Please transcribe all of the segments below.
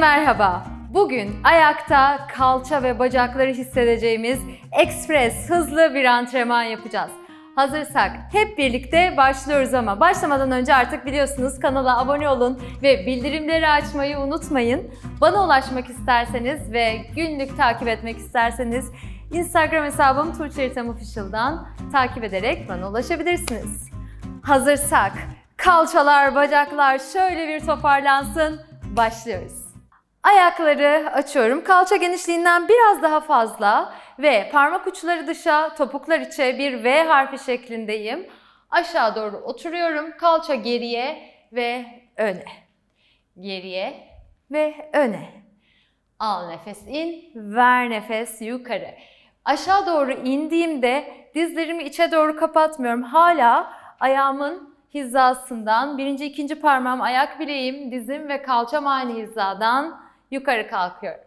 merhaba. Bugün ayakta kalça ve bacakları hissedeceğimiz ekspres hızlı bir antrenman yapacağız. Hazırsak hep birlikte başlıyoruz ama başlamadan önce artık biliyorsunuz kanala abone olun ve bildirimleri açmayı unutmayın. Bana ulaşmak isterseniz ve günlük takip etmek isterseniz Instagram hesabım Tuğçe takip ederek bana ulaşabilirsiniz. Hazırsak kalçalar, bacaklar şöyle bir toparlansın. Başlıyoruz. Ayakları açıyorum. Kalça genişliğinden biraz daha fazla ve parmak uçları dışa, topuklar içe bir V harfi şeklindeyim. Aşağı doğru oturuyorum. Kalça geriye ve öne. Geriye ve öne. Al nefes in, ver nefes yukarı. Aşağı doğru indiğimde dizlerimi içe doğru kapatmıyorum. Hala ayağımın hizasından, birinci, ikinci parmağım ayak bileğim, dizim ve kalçam aynı hizadan Yukarı kalkıyorum.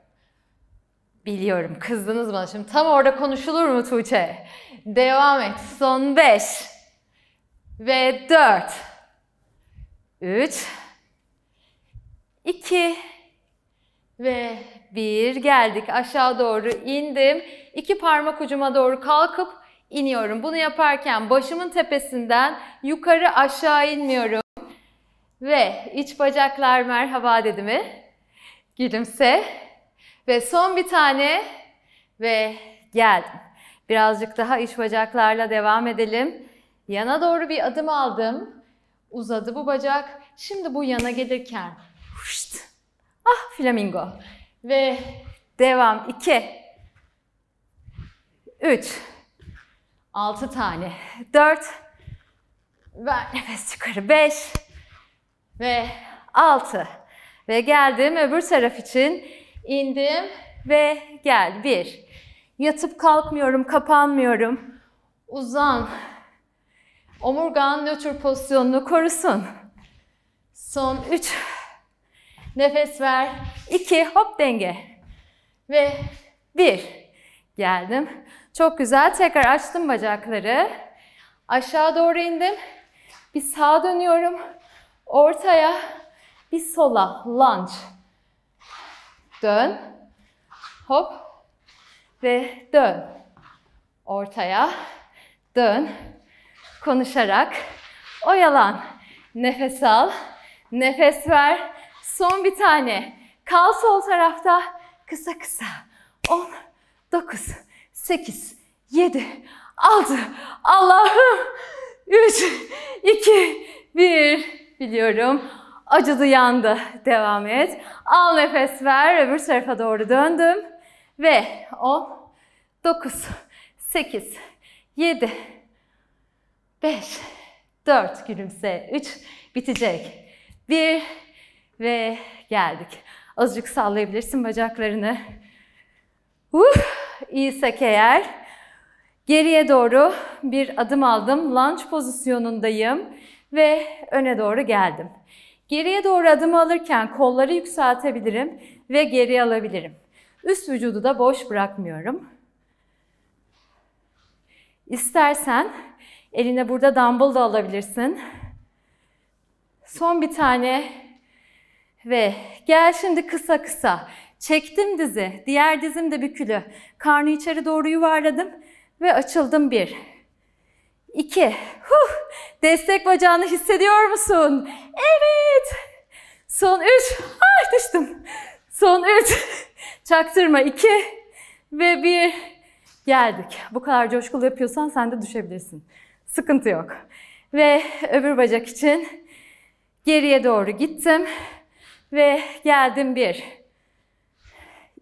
Biliyorum kızdınız bana şimdi. Tam orada konuşulur mu Tuğçe? Devam et. Son 5 ve 4 3 2 ve 1 geldik. Aşağı doğru indim. İki parmak ucuma doğru kalkıp iniyorum. Bunu yaparken başımın tepesinden yukarı aşağı inmiyorum. Ve iç bacaklar merhaba dedi mi? Gülümse. Ve son bir tane. Ve geldim. Birazcık daha iç bacaklarla devam edelim. Yana doğru bir adım aldım. Uzadı bu bacak. Şimdi bu yana gelirken. Huşt. Ah flamingo. Ve devam. 2 3 6 tane. 4 Ver nefes yukarı. 5 ve 6 ve geldim. Öbür taraf için indim ve gel. Bir. Yatıp kalkmıyorum, kapanmıyorum. Uzan. Omurgan nötr pozisyonunu korusun. Son üç. Nefes ver. İki. Hop denge. Ve bir. Geldim. Çok güzel. Tekrar açtım bacakları. Aşağı doğru indim. Bir sağa dönüyorum. Ortaya bir sola lunge. Dön. Hop. Ve dön. Ortaya. Dön. Konuşarak. Oyalan. Nefes al. Nefes ver. Son bir tane. Kal sol tarafta. Kısa kısa. 10, 9, 8, 7, 6. Allah'ım. 3, 2, 1. Biliyorum acıdı yandı. Devam et. Al nefes ver. Öbür tarafa doğru döndüm. Ve 10, 9, 8, 7, 5, 4 gülümse. 3 bitecek. 1 ve geldik. Azıcık sallayabilirsin bacaklarını. Uh, iyisek eğer. Geriye doğru bir adım aldım. Lunge pozisyonundayım ve öne doğru geldim. Geriye doğru adım alırken kolları yükseltebilirim ve geri alabilirim. Üst vücudu da boş bırakmıyorum. İstersen eline burada dumbbell da alabilirsin. Son bir tane ve gel şimdi kısa kısa. Çektim dizi, diğer dizim de bükülü. Karnı içeri doğru yuvarladım ve açıldım bir. 2. Huh. Destek bacağını hissediyor musun? Evet. Son 3. Ay ah, düştüm. Son 3. Çaktırma 2 ve 1. Geldik. Bu kadar coşkulu yapıyorsan sen de düşebilirsin. Sıkıntı yok. Ve öbür bacak için geriye doğru gittim ve geldim 1.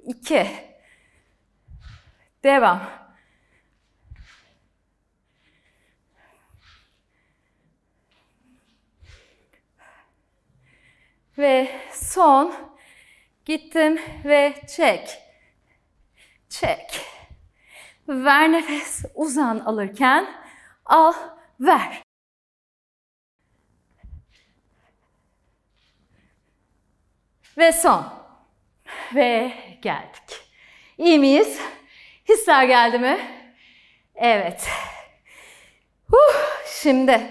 2. Devam. ve son. Gittim ve çek. Çek. Ver nefes. Uzan alırken al, ver. Ve son. Ve geldik. iyi miyiz? Hisler geldi mi? Evet. Huh, şimdi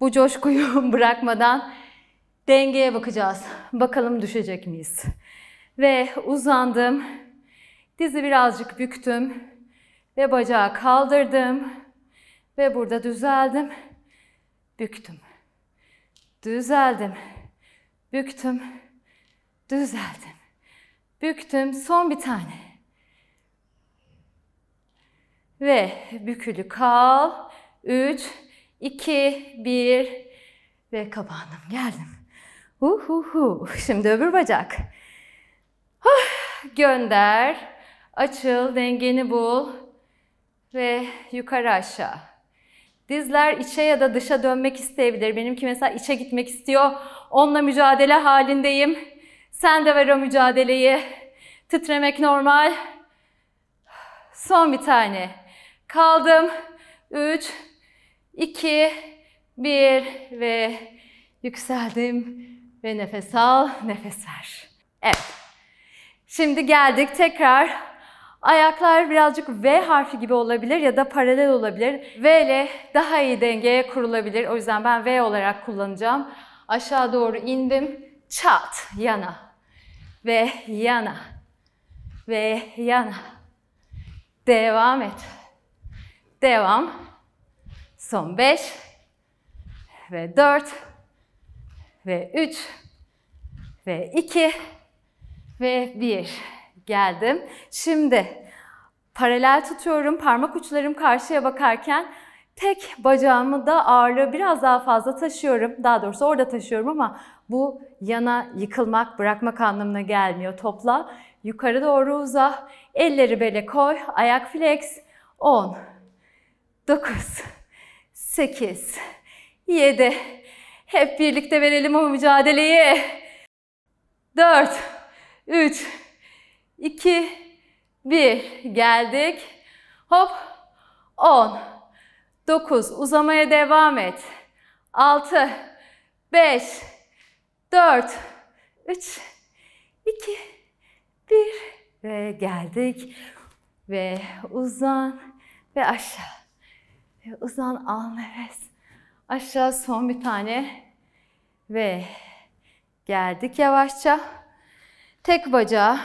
bu coşkuyu bırakmadan Dengeye bakacağız. Bakalım düşecek miyiz? Ve uzandım. Dizi birazcık büktüm. Ve bacağı kaldırdım. Ve burada düzeldim. Büktüm. Düzeldim. Büktüm. Düzeldim. Büktüm. Son bir tane. Ve bükülü kal. 3, 2, 1 ve kapandım. Geldim. Hu hu hu. Şimdi öbür bacak. Huh, gönder. Açıl, dengeni bul. Ve yukarı aşağı. Dizler içe ya da dışa dönmek isteyebilir. Benimki mesela içe gitmek istiyor. Onunla mücadele halindeyim. Sen de ver o mücadeleyi. Titremek normal. Son bir tane. Kaldım. üç, iki, bir ve yükseldim. Ve nefes al, nefes ver. Evet. Şimdi geldik tekrar. Ayaklar birazcık V harfi gibi olabilir ya da paralel olabilir. V ile daha iyi dengeye kurulabilir. O yüzden ben V olarak kullanacağım. Aşağı doğru indim. Çat, yana. Ve yana. Ve yana. Devam et. Devam. Son 5 ve 4 ve 3 ve 2 ve 1. Geldim. Şimdi paralel tutuyorum. Parmak uçlarım karşıya bakarken tek bacağımı da ağırlığı biraz daha fazla taşıyorum. Daha doğrusu orada taşıyorum ama bu yana yıkılmak, bırakmak anlamına gelmiyor. Topla, yukarı doğru uza, elleri bele koy, ayak flex. 10, 9, 8, 7, hep birlikte verelim o mücadeleyi. 4, 3, 2, 1. Geldik. Hop. 10, 9. Uzamaya devam et. 6, 5, 4, 3, 2, 1. Ve geldik. Ve uzan ve aşağı. Ve uzan al nefes. Aşağı son bir tane ve geldik yavaşça. Tek bacağı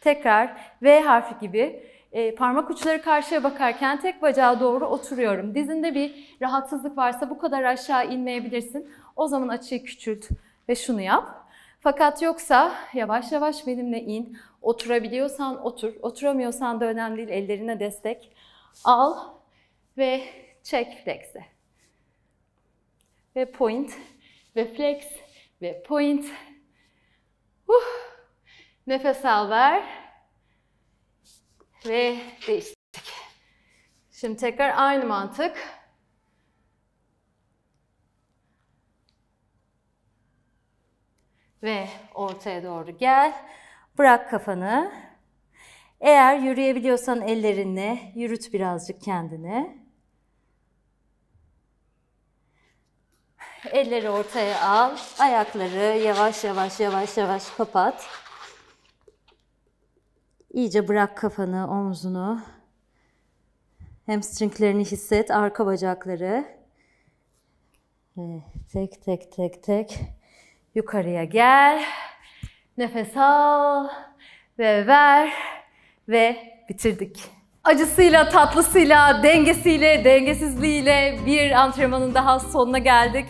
tekrar V harfi gibi e, parmak uçları karşıya bakarken tek bacağa doğru oturuyorum. Dizinde bir rahatsızlık varsa bu kadar aşağı inmeyebilirsin. O zaman açıyı küçült ve şunu yap. Fakat yoksa yavaş yavaş benimle in. Oturabiliyorsan otur. Oturamıyorsan da önemli değil. Ellerine destek. Al ve çek flex'i ve point ve flex ve point. Uh. Nefes al ver. Ve değiştirdik. Şimdi tekrar aynı mantık. Ve ortaya doğru gel. Bırak kafanı. Eğer yürüyebiliyorsan ellerinle yürüt birazcık kendini. Elleri ortaya al. Ayakları yavaş yavaş yavaş yavaş kapat. İyice bırak kafanı, omzunu. Hamstringlerini hisset, arka bacakları. tek tek tek tek yukarıya gel. Nefes al ve ver ve bitirdik. Acısıyla, tatlısıyla, dengesiyle, dengesizliğiyle bir antrenmanın daha sonuna geldik.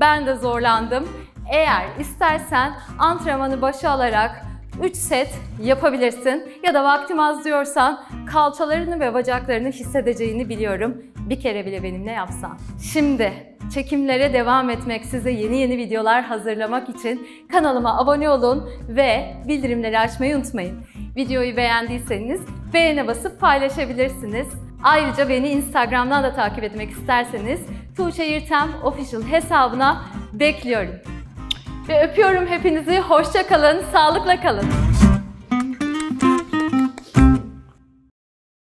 Ben de zorlandım. Eğer istersen antrenmanı başa alarak 3 set yapabilirsin ya da vaktim az diyorsan kalçalarını ve bacaklarını hissedeceğini biliyorum. Bir kere bile benimle yapsan. Şimdi çekimlere devam etmek, size yeni yeni videolar hazırlamak için kanalıma abone olun ve bildirimleri açmayı unutmayın. Videoyu beğendiyseniz beğene basıp paylaşabilirsiniz. Ayrıca beni Instagram'dan da takip etmek isterseniz Tuğçe Yırtem official hesabına bekliyorum. Ve öpüyorum hepinizi. Hoşça kalın, sağlıkla kalın.